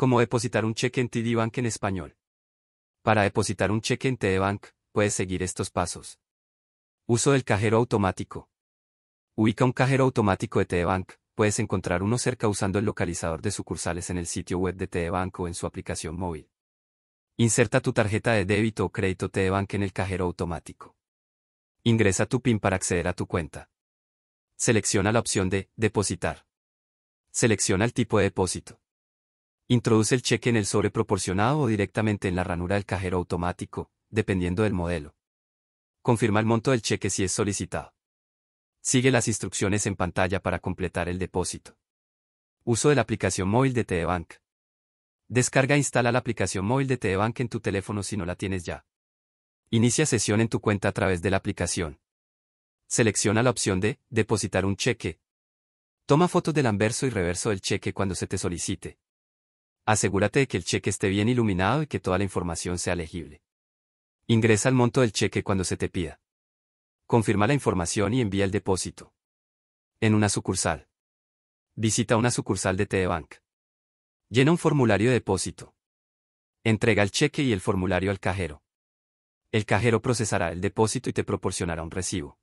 Cómo depositar un cheque en TD Bank en español. Para depositar un cheque en TD Bank, puedes seguir estos pasos. Uso del cajero automático. Ubica un cajero automático de TD Bank, puedes encontrar uno cerca usando el localizador de sucursales en el sitio web de TD Bank o en su aplicación móvil. Inserta tu tarjeta de débito o crédito TD Bank en el cajero automático. Ingresa tu PIN para acceder a tu cuenta. Selecciona la opción de Depositar. Selecciona el tipo de depósito. Introduce el cheque en el sobre proporcionado o directamente en la ranura del cajero automático, dependiendo del modelo. Confirma el monto del cheque si es solicitado. Sigue las instrucciones en pantalla para completar el depósito. Uso de la aplicación móvil de TEBank. Descarga e instala la aplicación móvil de TEBank en tu teléfono si no la tienes ya. Inicia sesión en tu cuenta a través de la aplicación. Selecciona la opción de Depositar un cheque. Toma fotos del anverso y reverso del cheque cuando se te solicite. Asegúrate de que el cheque esté bien iluminado y que toda la información sea legible. Ingresa el monto del cheque cuando se te pida. Confirma la información y envía el depósito. En una sucursal. Visita una sucursal de T-Bank. E Llena un formulario de depósito. Entrega el cheque y el formulario al cajero. El cajero procesará el depósito y te proporcionará un recibo.